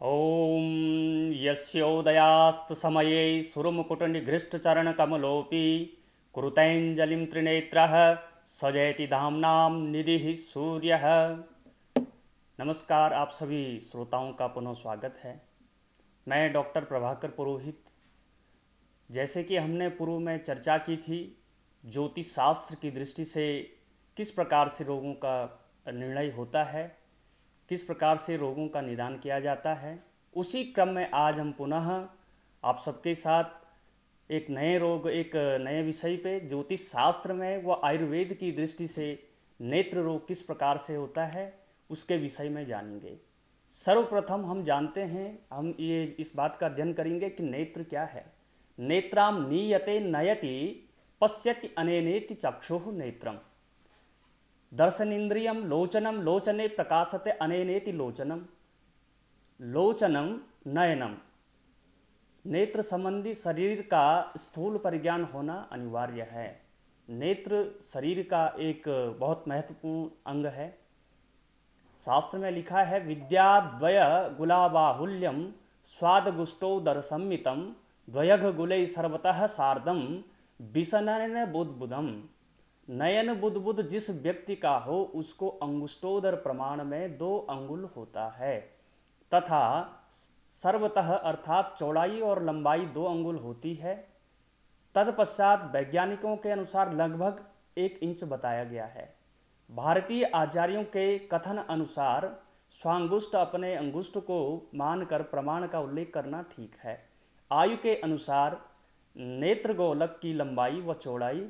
ॐ यस्योदयास्त घृष्टचरण कमलोपी कृतंजलि त्रिनेत्र सजयति धाम्नाम निधि सूर्य नमस्कार आप सभी श्रोताओं का पुनः स्वागत है मैं डॉक्टर प्रभाकर पुरोहित जैसे कि हमने पूर्व में चर्चा की थी ज्योतिष शास्त्र की दृष्टि से किस प्रकार से रोगों का निर्णय होता है किस प्रकार से रोगों का निदान किया जाता है उसी क्रम में आज हम पुनः आप सबके साथ एक नए रोग एक नए विषय पे ज्योतिष शास्त्र में व आयुर्वेद की दृष्टि से नेत्र रोग किस प्रकार से होता है उसके विषय में जानेंगे सर्वप्रथम हम जानते हैं हम ये इस बात का अध्ययन करेंगे कि नेत्र क्या है नेत्राम नीयते नयति पश्यति अनेति चक्षु नेत्रम दर्शनेन्द्रियम लोचनम लोचने प्रकाशते अनेनेति लोचनम लोचनम नयनम नेत्र संबंधी शरीर का स्थूल परिज्ञान होना अनिवार्य है नेत्र शरीर का एक बहुत महत्वपूर्ण अंग है शास्त्र में लिखा है विद्याद्वय गुलाबाहुल्यम स्वादगुष्टो दर्शमितम द्वयघ गुले सर्वतः सार्धम विसनन बुद्बुदम नयन बुद्ध बुद्ध जिस व्यक्ति का हो उसको अंगुष्टोदर प्रमाण में दो अंगुल होता है तथा सर्वतः अर्थात चौड़ाई और लंबाई दो अंगुल होती है तत्पश्चात वैज्ञानिकों के अनुसार लगभग एक इंच बताया गया है भारतीय आचार्यों के कथन अनुसार स्वांगुष्ट अपने अंगुष्ट को मानकर प्रमाण का उल्लेख करना ठीक है आयु के अनुसार नेत्र गोलक की लंबाई व चौड़ाई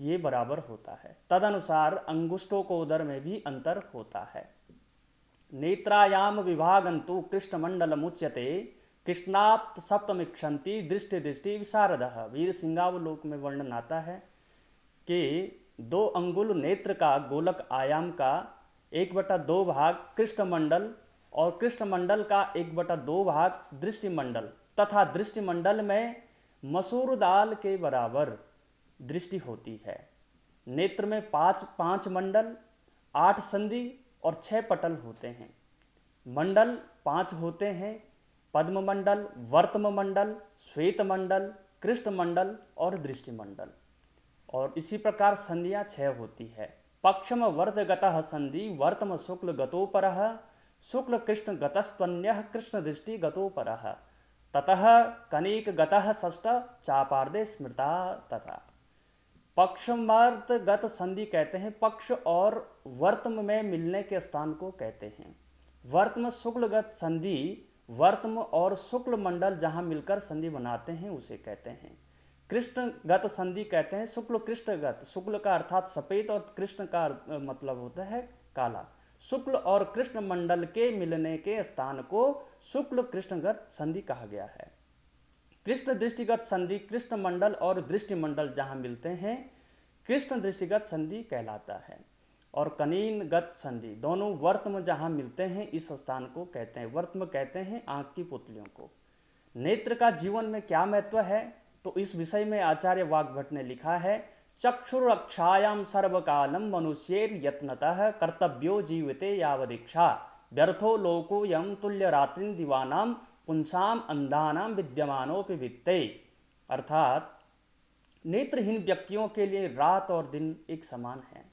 ये बराबर होता है तदनुसार अंगुष्टो को उदर में भी अंतर होता है नेत्रायाम विभागंतु कृष्णमंडल मुच्यते कृष्णाप्त सप्तमिक्षंति दृष्टि दृष्टि विशारद वीर सिंगावलोक में वर्णन आता है कि दो अंगुल नेत्र का गोलक आयाम का एक बटा दो भाग कृष्णमंडल और कृष्णमंडल का एक बटा दो भाग दृष्टिमंडल तथा दृष्टिमंडल में मसूर दाल के बराबर दृष्टि होती है नेत्र में पाँच पाँच मंडल आठ संधि और छह पटल होते हैं मंडल पाँच होते हैं पद्म मंडल वर्तम मंडल श्वेत मंडल कृष्ण मंडल और दृष्टि मंडल और इसी प्रकार संधियाँ छह होती है पक्षम वर्तगत संधि वर्तम शुक्ल गतोपर शुक्ल कृष्ण गतस्तन्य कृष्ण दृष्टि गतोपर ततः कनेक गतः षष्ठ चापार्दे स्मृता तथा गत संधि कहते हैं पक्ष और वर्तम में मिलने के स्थान को कहते हैं वर्तम शुक्लगत संधि वर्तम और शुक्ल मंडल जहाँ मिलकर संधि बनाते हैं उसे कहते हैं कृष्णगत संधि कहते हैं शुक्ल कृष्णगत शुक्ल का अर्थात सफ़ेद और कृष्ण का मतलब होता है काला शुक्ल और कृष्ण मंडल के मिलने के स्थान को शुक्ल कृष्णगत संधि कहा गया है कृष्ण दृष्टिगत संधि कृष्ण मंडल और दृष्टिमंडल जहाँ मिलते हैं कृष्ण दृष्टिगत संधि कहलाता है और कनीन गत संधि दोनों वर्तम जहाँ मिलते हैं इस स्थान को कहते हैं वर्तम कहते हैं आँख की पुतलियों को नेत्र का जीवन में क्या महत्व है तो इस विषय में आचार्य वाग्भट ने लिखा है चक्षुरक्षायाम सर्वकालम मनुष्येर यत्नतः कर्तव्यो जीवते यावदीक्षा व्यर्थो लोको यम तुल्य रात्रि दीवानाम पुंसाम अंधानाम विद्यमानों पे वित्ते अर्थात नेत्रहीन व्यक्तियों के लिए रात और दिन एक समान है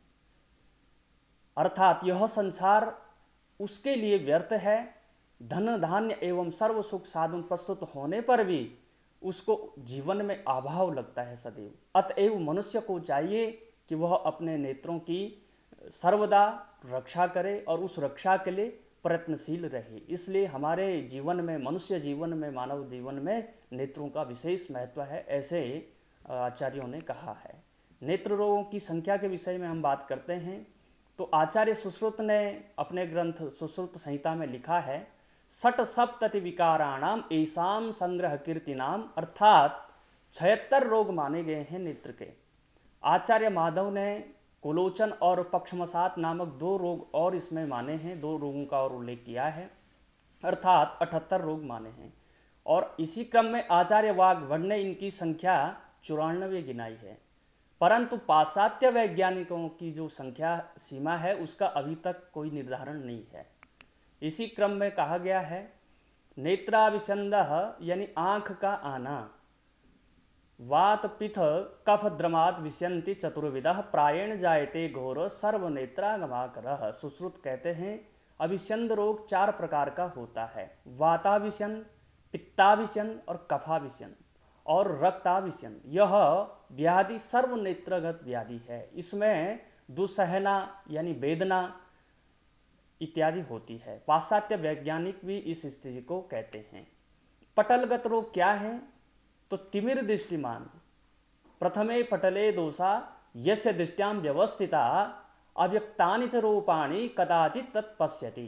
अर्थात यह संसार उसके लिए व्यर्थ है धन धान्य एवं सर्व सुख साधन प्रस्तुत होने पर भी उसको जीवन में अभाव लगता है सदैव अतएव मनुष्य को चाहिए कि वह अपने नेत्रों की सर्वदा रक्षा करे और उस रक्षा के लिए प्रयत्नशील रहे इसलिए हमारे जीवन में मनुष्य जीवन में मानव जीवन में नेत्रों का विशेष महत्व है ऐसे आचार्यों ने कहा है नेत्र रोगों की संख्या के विषय में हम बात करते हैं तो आचार्य सुश्रुत ने अपने ग्रंथ सुश्रुत संहिता में लिखा है सट सप्तति विकाराणाम ऐसाम संग्रह कीर्तिनाम अर्थात छहत्तर रोग माने गए हैं नेत्र के आचार्य माधव ने कुलोचन और पक्षमसात नामक दो रोग और इसमें माने हैं दो रोगों का और उल्लेख किया है अर्थात अठहत्तर रोग माने हैं और इसी क्रम में आचार्य वाघभट ने इनकी संख्या चौरानवे गिनाई है परंतु पाश्चात्य वैज्ञानिकों की जो संख्या सीमा है उसका अभी तक कोई निर्धारण नहीं है इसी क्रम में कहा गया है नेत्राभिसंद यानी आँख का आना वात पिथ कफ द्रमात विषयती चतुर्विदा प्रायण जायते घोर सर्वनेत्रागमाकर सुश्रुत कहते हैं अभिषंद रोग चार प्रकार का होता है वाताभिषण पित्ताभिषण और कफाभिषण और रक्ताभिषण यह व्याधि सर्वनेत्रगत व्याधि है इसमें दुसहना यानी वेदना इत्यादि होती है पाश्चात्य वैज्ञानिक भी इस स्थिति को कहते हैं पटलगत रोग क्या है तो तिमिर दृष्टिमान प्रथमे पटले दोषा यस्य दृष्टिया व्यवस्थिता अव्यक्तानि च रूपाणि कदाचित तत्पश्यति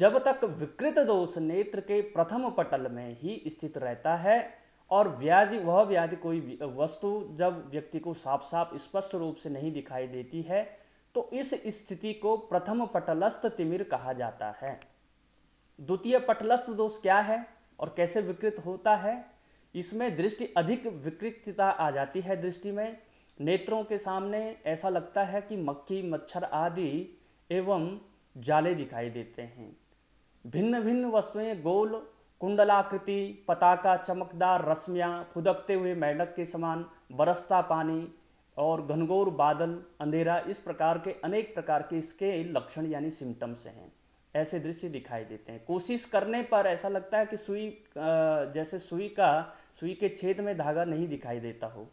जब तक विकृत दोष नेत्र के प्रथम पटल में ही स्थित रहता है और व्याधि वह व्याधि कोई वस्तु जब व्यक्ति को साफ साफ स्पष्ट रूप से नहीं दिखाई देती है तो इस स्थिति को प्रथम पटलस्थ तिमिर कहा जाता है द्वितीय पटलस्थ दोष क्या है और कैसे विकृत होता है इसमें दृष्टि अधिक विकृतता आ जाती है दृष्टि में नेत्रों के सामने ऐसा लगता है कि मक्खी मच्छर आदि एवं जाले दिखाई देते हैं भिन्न भिन्न वस्तुएं गोल कुंडलाकृति पताका चमकदार रश्मियाँ फुदकते हुए मेढक के समान बरसता पानी और घनघोर बादल अंधेरा इस प्रकार के अनेक प्रकार के इसके लक्षण यानी सिम्टम्स हैं ऐसे दृश्य दिखाई देते हैं कोशिश करने पर ऐसा लगता है कि सुई जैसे सुई का सुई के छेद में धागा नहीं दिखाई देता हो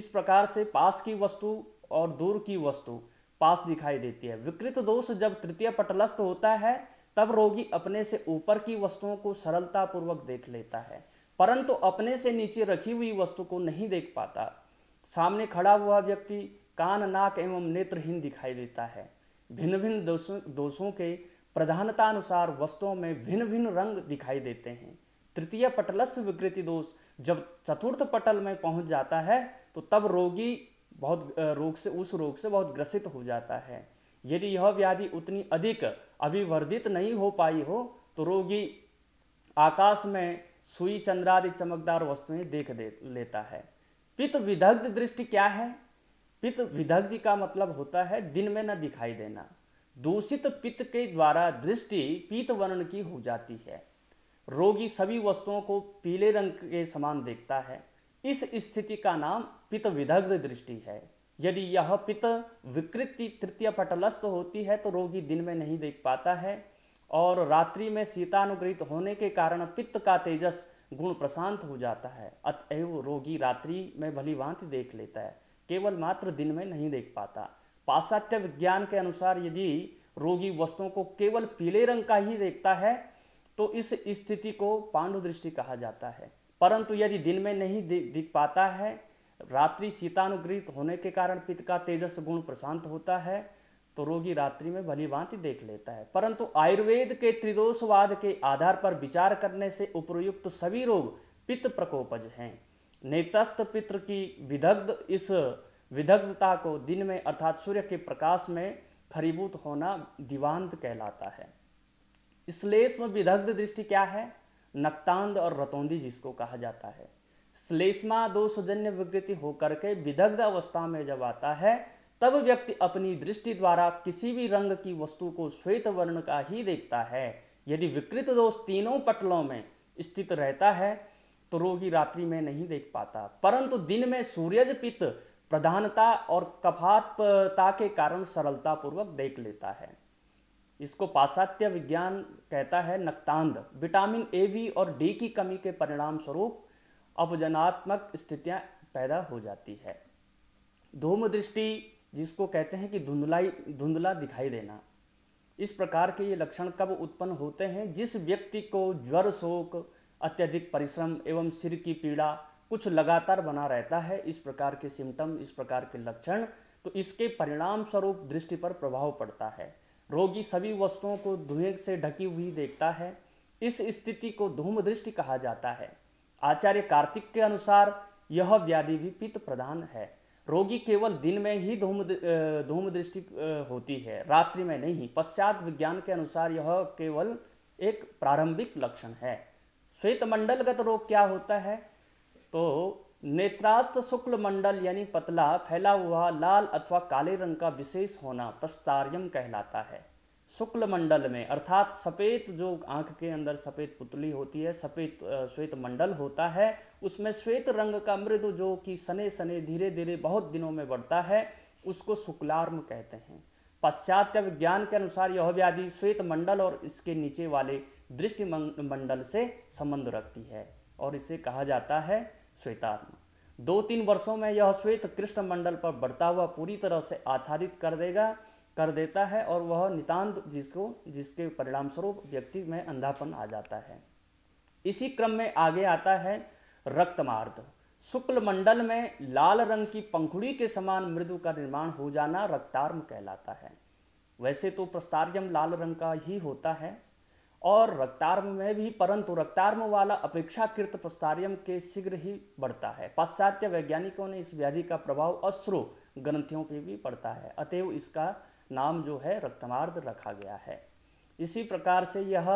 इस प्रकार से पास की वस्तु और दूर की वस्तु पास दिखाई देती है विकृत दोष जब तृतीय पटलस्थ होता है तब रोगी अपने से ऊपर की वस्तुओं को सरलतापूर्वक देख लेता है परंतु अपने से नीचे रखी हुई वस्तु को नहीं देख पाता सामने खड़ा हुआ व्यक्ति कान नाक एवं नेत्रहीन दिखाई देता है भिन्न भिन्न दोषों दोषों के प्रधानता अनुसार वस्तुओं में भिन्न भिन्न रंग दिखाई देते हैं तृतीय पटलस विकृति दोष जब चतुर्थ पटल में पहुंच जाता है तो तब रोगी बहुत रोग से उस रोग से बहुत ग्रसित हो जाता है यदि यह व्याधि उतनी अधिक अभिवर्धित नहीं हो पाई हो तो रोगी आकाश में सुई चंद्रादि चमकदार वस्तुएं देख दे लेता है पित्त विदग्ध दृष्टि क्या है पित्त विदग्ध का मतलब होता है दिन में न दिखाई देना दूषित पित्त के द्वारा दृष्टि पीत वर्ण की हो जाती है रोगी सभी वस्तुओं को पीले रंग के समान देखता है इस स्थिति का नाम पित्त विदग्ध दृष्टि है यदि यह पित्त विकृति तृतीय पटलस्थ होती है तो रोगी दिन में नहीं देख पाता है और रात्रि में सीतानुग्रहित होने के कारण पित्त का तेजस गुण प्रशांत हो जाता है अतएव रोगी रात्रि में भली भांति देख लेता है केवल मात्र दिन में नहीं देख पाता पाश्चात्य विज्ञान के अनुसार यदि रोगी वस्तुओं को केवल पीले रंग का ही देखता है तो इस स्थिति को पांडु दृष्टि कहा जाता है परंतु यदि दिन में नहीं दिख पाता है रात्रि शीतानुग्रहित होने के कारण पित्त का तेजस गुण प्रशांत होता है तो रोगी रात्रि में भली भांति देख लेता है परंतु आयुर्वेद के त्रिदोषवाद के आधार पर विचार करने से उपयुक्त सभी रोग पित्त प्रकोपज हैं नेतस्थ पित्र की विदग्ध इस विदग्धता को दिन में अर्थात सूर्य के प्रकाश में फरीभूत होना दिवांत कहलाता है श्लेष्म विदग्ध दृष्टि क्या है नक्तांद और रतौंदी जिसको कहा जाता है श्लेष्मा दोषजन्य विकृति होकर के विदग्ध अवस्था में जब आता है तब व्यक्ति अपनी दृष्टि द्वारा किसी भी रंग की वस्तु को श्वेत वर्ण का ही देखता है यदि विकृत दोष तीनों पटलों में स्थित रहता है तो रोगी रात्रि में नहीं देख पाता परंतु दिन में सूर्यज पित्त प्रधानता और कफात्ता के कारण सरलता पूर्वक देख लेता है इसको पाश्चात्य विज्ञान कहता है नक्तांध विटामिन ए बी और डी की कमी के परिणाम स्वरूप अपजनात्मक स्थितियां पैदा हो जाती है धूम दृष्टि जिसको कहते हैं कि धुंधलाई धुंधला दिखाई देना इस प्रकार के ये लक्षण कब उत्पन्न होते हैं जिस व्यक्ति को ज्वर शोक अत्यधिक परिश्रम एवं सिर की पीड़ा कुछ लगातार बना रहता है इस प्रकार के सिम्टम इस प्रकार के लक्षण तो इसके परिणाम स्वरूप दृष्टि पर प्रभाव पड़ता है रोगी सभी वस्तुओं को धुएं से ढकी हुई देखता है इस स्थिति को धूम दृष्टि कहा जाता है आचार्य कार्तिक के अनुसार यह व्याधि भी पित्त प्रधान है रोगी केवल दिन में ही धूम धूम दृष्टि होती है रात्रि में नहीं पश्चात विज्ञान के अनुसार यह केवल एक प्रारंभिक लक्षण है श्वेत मंडलगत रोग क्या होता है तो नेत्रास्त शुक्ल मंडल यानी पतला फैला हुआ लाल अथवा काले रंग का विशेष होना पस्तारियम कहलाता है शुक्ल मंडल में अर्थात सफ़ेद जो आंख के अंदर सफ़ेद पुतली होती है सफ़ेद श्वेत मंडल होता है उसमें श्वेत रंग का मृद जो कि सने सने धीरे धीरे बहुत दिनों में बढ़ता है उसको शुक्लार्म कहते हैं पाश्चात्य विज्ञान के अनुसार यह व्याधि श्वेत मंडल और इसके नीचे वाले दृष्टि मंडल से संबंध रखती है और इसे कहा जाता है श्वेतात्मा दो तीन वर्षों में यह श्वेत कृष्ण मंडल पर बढ़ता हुआ पूरी तरह से आच्छादित कर देगा कर देता है और वह नितांत जिसको जिसके स्वरूप व्यक्ति में अंधापन आ जाता है इसी क्रम में आगे आता है रक्तमार्द शुक्ल मंडल में लाल रंग की पंखुड़ी के समान मृदु का निर्माण हो जाना रक्तार्म कहलाता है वैसे तो प्रस्तार्यम लाल रंग का ही होता है और रक्तार्म में भी परंतु रक्तार्म वाला अपेक्षाकृत पस्तारियम के शीघ्र ही बढ़ता है पाश्चात्य वैज्ञानिकों ने इस व्याधि का प्रभाव अश्रु ग्रंथियों पर भी पड़ता है अतएव इसका नाम जो है रक्तमार्द रखा गया है इसी प्रकार से यह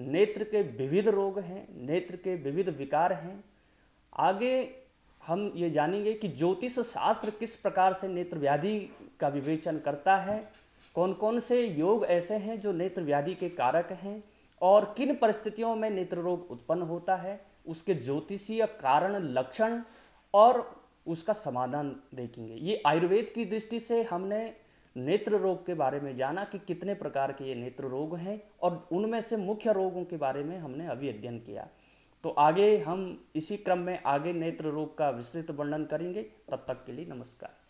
नेत्र के विविध रोग हैं नेत्र के विविध विकार हैं आगे हम ये जानेंगे कि ज्योतिष शास्त्र किस प्रकार से नेत्र व्याधि का विवेचन करता है कौन कौन से योग ऐसे हैं जो नेत्र व्याधि के कारक हैं और किन परिस्थितियों में नेत्र रोग उत्पन्न होता है उसके ज्योतिषीय कारण लक्षण और उसका समाधान देखेंगे ये आयुर्वेद की दृष्टि से हमने नेत्र रोग के बारे में जाना कि कितने प्रकार के ये नेत्र रोग हैं और उनमें से मुख्य रोगों के बारे में हमने अभी अध्ययन किया तो आगे हम इसी क्रम में आगे नेत्र रोग का विस्तृत वर्णन करेंगे तब तक के लिए नमस्कार